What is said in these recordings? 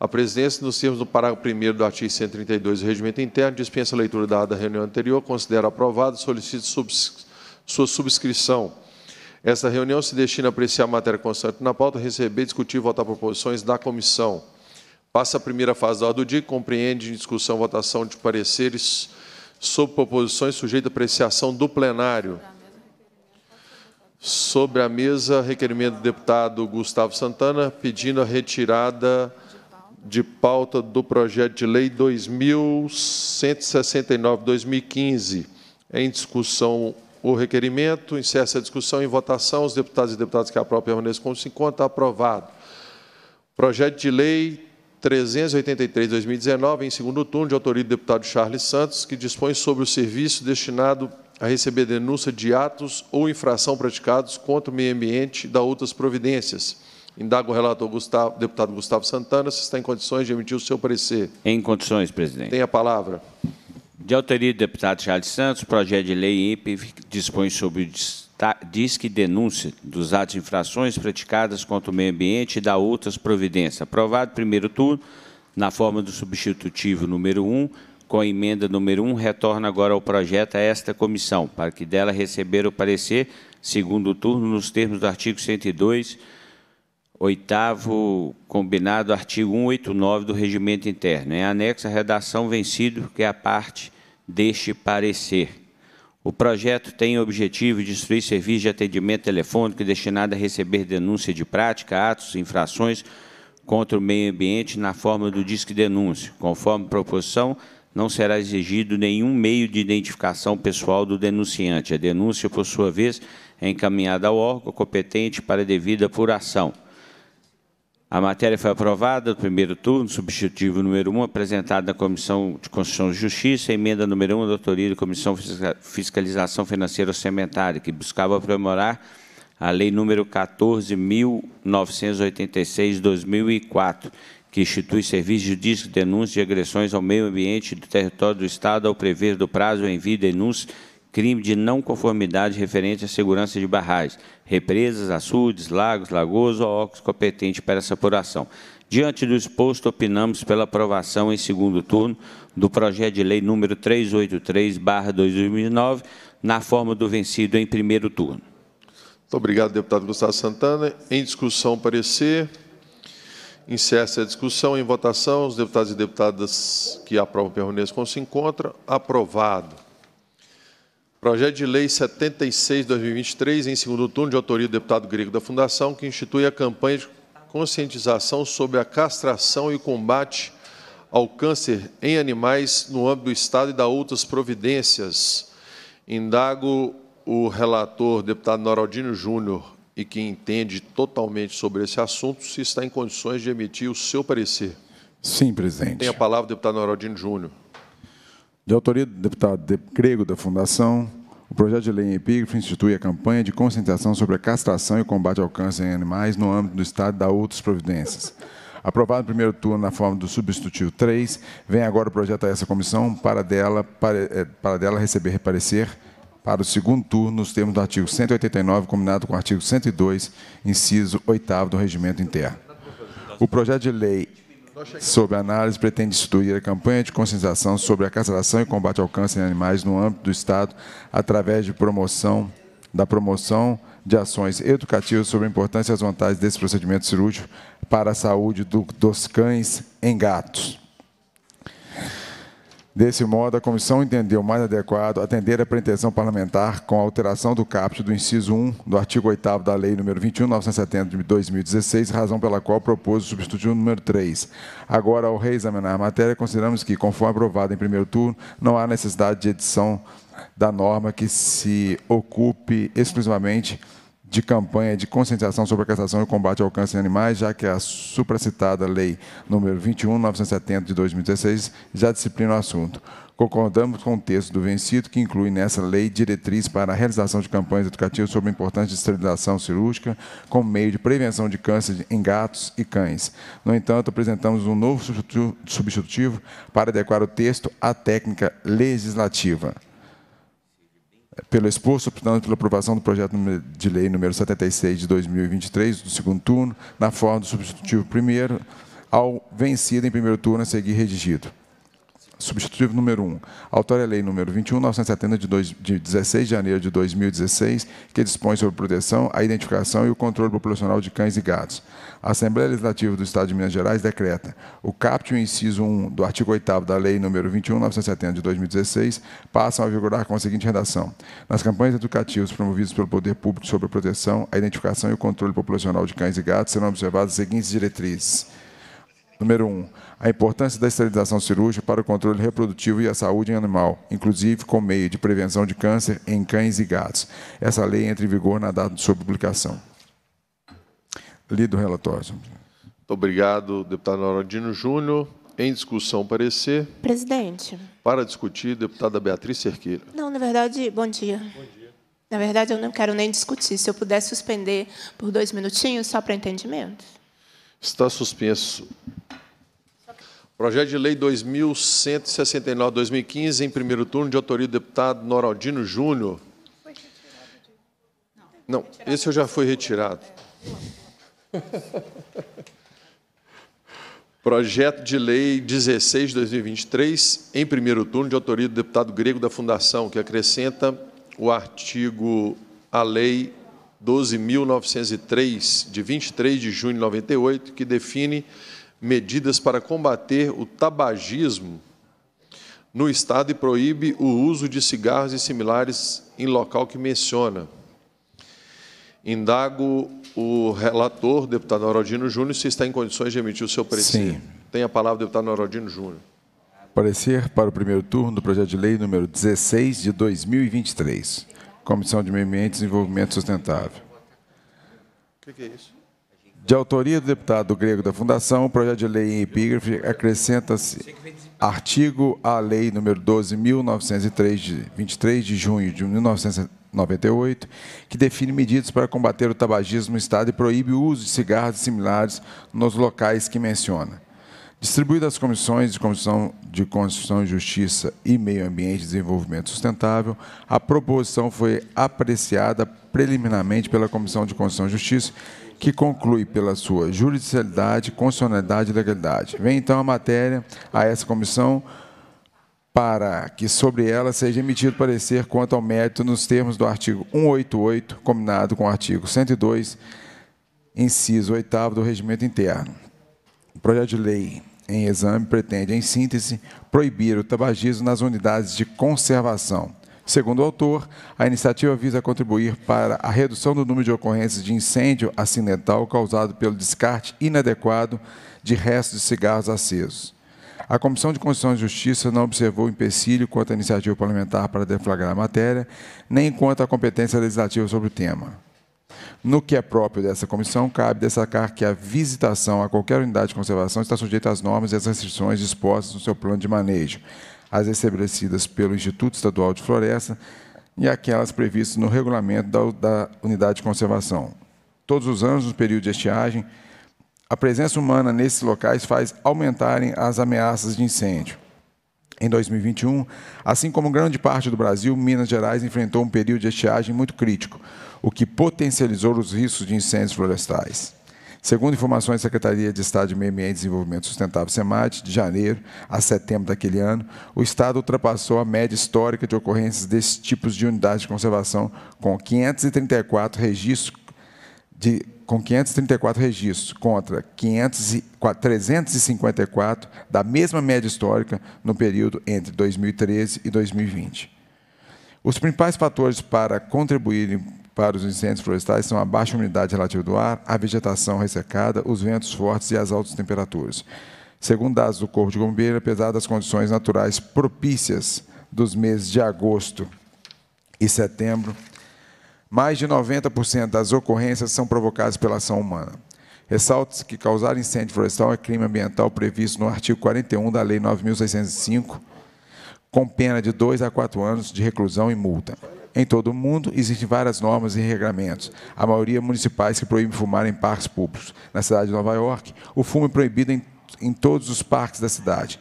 A presidência, nos termos do parágrafo 1 do artigo 132 do Regimento Interno, dispensa a leitura dada da reunião anterior, considera aprovado, solicita subs sua subscrição. Esta reunião se destina a apreciar a matéria constante na pauta, receber, discutir e votar proposições da comissão. Passa a primeira fase da ordem do dia, compreende em discussão votação de pareceres sobre proposições sujeita à apreciação do plenário. Sobre a mesa, requerimento do deputado Gustavo Santana, pedindo a retirada de pauta do projeto de lei 2169-2015. Em discussão o requerimento, encerra a discussão em votação. Os deputados e deputadas que aprovam permaneçam como se encontra. Aprovado. Projeto de lei 383-2019, em segundo turno, de autoria do deputado Charles Santos, que dispõe sobre o serviço destinado a receber denúncia de atos ou infração praticados contra o meio ambiente e da outras providências. Indago o relator Gustavo, deputado Gustavo Santana se está em condições de emitir o seu parecer. Em condições, presidente. Tem a palavra. De autoria do deputado Charles Santos, o projeto de lei INPE dispõe sobre o disque denúncia dos atos de infrações praticadas contra o meio ambiente e dá outras providências. Aprovado primeiro turno, na forma do substitutivo número 1, com a emenda número 1, retorna agora ao projeto a esta comissão, para que dela receber o parecer, segundo turno, nos termos do artigo 102 oitavo combinado, artigo 189 do Regimento Interno. Em anexo, a redação vencido, que é a parte deste parecer. O projeto tem o objetivo de instruir serviço de atendimento telefônico destinado a receber denúncia de prática, atos, infrações contra o meio ambiente na forma do disque denúncia. Conforme proposição, não será exigido nenhum meio de identificação pessoal do denunciante. A denúncia, por sua vez, é encaminhada ao órgão competente para devida apuração. A matéria foi aprovada no primeiro turno, substitutivo número 1, apresentado na Comissão de Constituição e Justiça, emenda número 1 da autoria da Comissão Fiscalização Financeira Orçamentária, que buscava aprimorar a Lei número 14.986-2004, que institui serviço de disco de denúncia de agressões ao meio ambiente do território do Estado ao prever do prazo em envio de denúncia crime de não conformidade referente à segurança de barragens, represas, açudes, lagos, lagoas ou óculos competentes para essa apuração. Diante do exposto, opinamos pela aprovação em segundo turno do projeto de lei número 383/2009, na forma do vencido em primeiro turno. Muito obrigado, deputado Gustavo Santana. Em discussão, parecer. Encerra-se a discussão. Em votação, os deputados e deputadas que aprovam permanecem com se encontra. Aprovado. Projeto de Lei 76-2023, em segundo turno, de autoria do deputado Grego da Fundação, que institui a campanha de conscientização sobre a castração e combate ao câncer em animais no âmbito do Estado e da outras providências. Indago o relator, deputado Noraldino Júnior, e que entende totalmente sobre esse assunto, se está em condições de emitir o seu parecer. Sim, presidente. Tem a palavra o deputado Noraldino Júnior. De autoria do deputado Grego da Fundação, o projeto de lei em epígrafe institui a campanha de conscientização sobre a castração e o combate ao câncer em animais no âmbito do Estado e dá outras providências. Aprovado no primeiro turno na forma do substitutivo 3, vem agora o projeto a essa comissão para dela, para, eh, para dela receber parecer para o segundo turno nos termos do artigo 189, combinado com o artigo 102, inciso 8 do Regimento Interno. O projeto de lei sobre análise, pretende instituir a campanha de conscientização sobre a castração e combate ao câncer em animais no âmbito do Estado, através de promoção da promoção de ações educativas sobre a importância e as vantagens desse procedimento cirúrgico para a saúde do, dos cães em gatos. Desse modo, a comissão entendeu mais adequado atender a pretensão parlamentar com a alteração do caput do inciso 1 do artigo 8 da Lei nº 21.970 de 2016, razão pela qual propôs o substituto número 3. Agora, ao reexaminar a matéria, consideramos que, conforme aprovado em primeiro turno, não há necessidade de edição da norma que se ocupe exclusivamente de campanha de conscientização sobre a castração e o combate ao câncer em animais, já que é a supracitada lei número 21.970 de 2016 já disciplina o assunto. Concordamos com o texto do vencido, que inclui nessa lei diretriz para a realização de campanhas educativas sobre a importância de esterilização cirúrgica como meio de prevenção de câncer em gatos e cães. No entanto, apresentamos um novo substitutivo para adequar o texto à técnica legislativa pelo exposto, optando pela aprovação do projeto de lei número 76 de 2023, do segundo turno, na forma do substitutivo primeiro, ao vencido em primeiro turno a seguir redigido. Substitutivo número 1. Autora é a Lei número 21.970, de, de 16 de janeiro de 2016, que dispõe sobre proteção, a identificação e o controle populacional de cães e gatos. A Assembleia Legislativa do Estado de Minas Gerais decreta o caput e o inciso 1 do artigo 8 da Lei número 21.970, de 2016, passam a vigorar com a seguinte redação. Nas campanhas educativas promovidas pelo Poder Público sobre a proteção, a identificação e o controle populacional de cães e gatos serão observadas as seguintes diretrizes. Número 1. Um, a importância da esterilização cirúrgica para o controle reprodutivo e a saúde em animal, inclusive com meio de prevenção de câncer em cães e gatos. Essa lei entra em vigor na data de sua publicação. Lido o relatório. Muito obrigado, deputado Norandino Júnior. Em discussão, parecer. Presidente. Para discutir, deputada Beatriz Cerqueira. Não, na verdade, bom dia. Bom dia. Na verdade, eu não quero nem discutir. Se eu puder suspender por dois minutinhos, só para entendimento. Está suspenso Projeto de Lei 2169-2015, em primeiro turno, de autoria do deputado Noraldino Júnior. Não, esse eu já fui retirado. Projeto de Lei 16 de 2023, em primeiro turno, de autoria do deputado grego da Fundação, que acrescenta o artigo à Lei 12.903, de 23 de junho de 98, que define medidas para combater o tabagismo no Estado e proíbe o uso de cigarros e similares em local que menciona. Indago o relator, deputado Norodino Júnior, se está em condições de emitir o seu parecer. Sim. Tem a palavra, deputado Norodino Júnior. Parecer para o primeiro turno do projeto de lei número 16 de 2023. Comissão de Meio Ambiente e Desenvolvimento Sustentável. O que, que é isso? De autoria do deputado grego da Fundação, o projeto de lei em epígrafe acrescenta-se artigo à Lei nº 12.903, de 23 de junho de 1998, que define medidas para combater o tabagismo no Estado e proíbe o uso de cigarros similares nos locais que menciona. Distribuído às comissões de Comissão de Constituição e Justiça e Meio Ambiente e Desenvolvimento Sustentável, a proposição foi apreciada preliminarmente pela Comissão de Constituição e Justiça que conclui pela sua judicialidade, constitucionalidade e legalidade. Vem então a matéria a essa comissão para que sobre ela seja emitido parecer quanto ao mérito nos termos do artigo 188, combinado com o artigo 102, inciso 8 do Regimento Interno. O projeto de lei em exame pretende, em síntese, proibir o tabagismo nas unidades de conservação Segundo o autor, a iniciativa visa contribuir para a redução do número de ocorrências de incêndio acidental causado pelo descarte inadequado de restos de cigarros acesos. A Comissão de Constituição e Justiça não observou empecilho quanto à iniciativa parlamentar para deflagrar a matéria, nem quanto à competência legislativa sobre o tema. No que é próprio dessa comissão, cabe destacar que a visitação a qualquer unidade de conservação está sujeita às normas e às restrições dispostas no seu plano de manejo, as estabelecidas pelo Instituto Estadual de Floresta e aquelas previstas no regulamento da, da unidade de conservação. Todos os anos, no período de estiagem, a presença humana nesses locais faz aumentarem as ameaças de incêndio. Em 2021, assim como grande parte do Brasil, Minas Gerais enfrentou um período de estiagem muito crítico, o que potencializou os riscos de incêndios florestais. Segundo informações da Secretaria de Estado de Meio Ambiente e Desenvolvimento Sustentável, SEMAT, de janeiro a setembro daquele ano, o Estado ultrapassou a média histórica de ocorrências desses tipos de unidades de conservação, com 534 registros de com 534 registros contra 500 e, 354 da mesma média histórica no período entre 2013 e 2020. Os principais fatores para contribuírem para os incêndios florestais são a baixa umidade relativa do ar, a vegetação ressecada, os ventos fortes e as altas temperaturas. Segundo dados do Corpo de Bombeiros, apesar das condições naturais propícias dos meses de agosto e setembro, mais de 90% das ocorrências são provocadas pela ação humana. Ressalta-se que causar incêndio florestal é crime ambiental previsto no artigo 41 da Lei 9.605, com pena de 2 a 4 anos de reclusão e multa. Em todo o mundo, existem várias normas e regramentos, a maioria municipais que proíbem fumar em parques públicos. Na cidade de Nova York, o fumo é proibido em, em todos os parques da cidade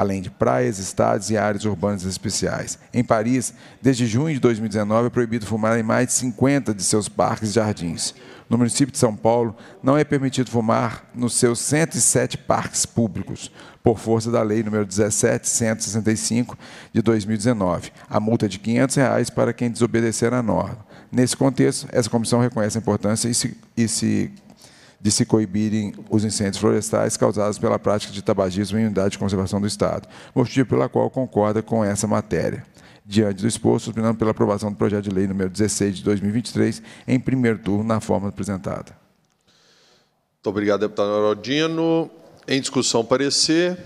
além de praias, estados e áreas urbanas especiais. Em Paris, desde junho de 2019, é proibido fumar em mais de 50 de seus parques e jardins. No município de São Paulo, não é permitido fumar nos seus 107 parques públicos, por força da Lei nº 17.165, de 2019. A multa é de R$ 500 reais para quem desobedecer à norma. Nesse contexto, essa comissão reconhece a importância e se, e se de se coibirem os incêndios florestais causados pela prática de tabagismo em unidade de conservação do Estado, motivo pela qual concorda com essa matéria. Diante do exposto, suspendendo pela aprovação do projeto de lei número 16 de 2023, em primeiro turno, na forma apresentada. Muito obrigado, deputado Herodino. Em discussão, parecer.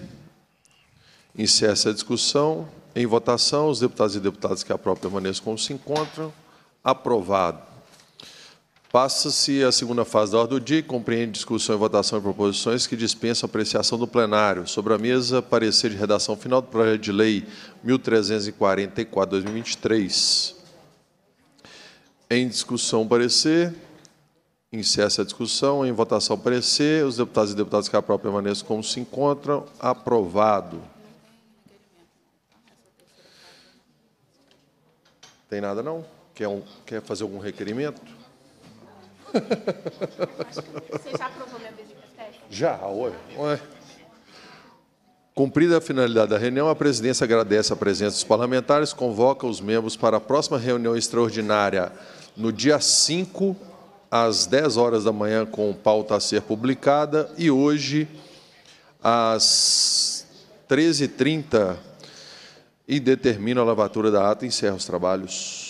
Encerra-se a discussão. Em votação, os deputados e deputadas que aprovam permaneçam como se encontram. Aprovado. Passa-se a segunda fase da ordem do dia, que compreende discussão e votação de proposições que dispensam apreciação do plenário. Sobre a mesa, parecer de redação final do projeto de lei 1344-2023. Em discussão, parecer. Iniciar-se a discussão. Em votação, parecer. Os deputados e deputadas que aprovam permaneçam como se encontram. Aprovado. Tem nada, não? Quer, um, quer fazer algum requerimento? Você já aprovou minha visita técnica? Já, oi. Cumprida a finalidade da reunião, a presidência agradece a presença dos parlamentares, convoca os membros para a próxima reunião extraordinária no dia 5, às 10 horas da manhã, com pauta a ser publicada, e hoje, às 13h30, e determina a lavatura da ata e encerra os trabalhos.